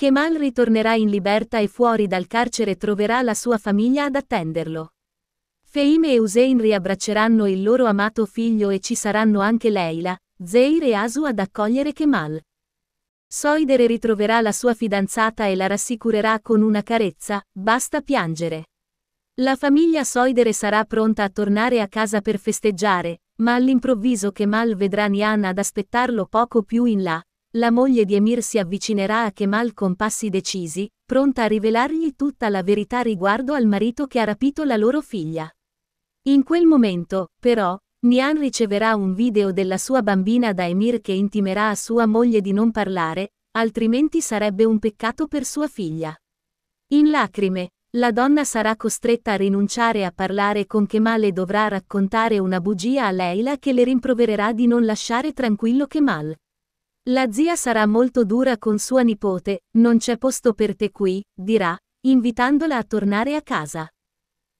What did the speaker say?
Kemal ritornerà in libertà e fuori dal carcere troverà la sua famiglia ad attenderlo. Feime e Hussein riabbracceranno il loro amato figlio e ci saranno anche Leila, Zeir e Asu ad accogliere Kemal. Soidere ritroverà la sua fidanzata e la rassicurerà con una carezza, basta piangere. La famiglia Soidere sarà pronta a tornare a casa per festeggiare, ma all'improvviso Kemal vedrà Nian ad aspettarlo poco più in là, la moglie di Emir si avvicinerà a Kemal con passi decisi, pronta a rivelargli tutta la verità riguardo al marito che ha rapito la loro figlia. In quel momento, però, Nian riceverà un video della sua bambina da Emir che intimerà a sua moglie di non parlare, altrimenti sarebbe un peccato per sua figlia. In lacrime, la donna sarà costretta a rinunciare a parlare con Kemal e dovrà raccontare una bugia a Leila che le rimprovererà di non lasciare tranquillo Kemal. La zia sarà molto dura con sua nipote, non c'è posto per te qui, dirà, invitandola a tornare a casa.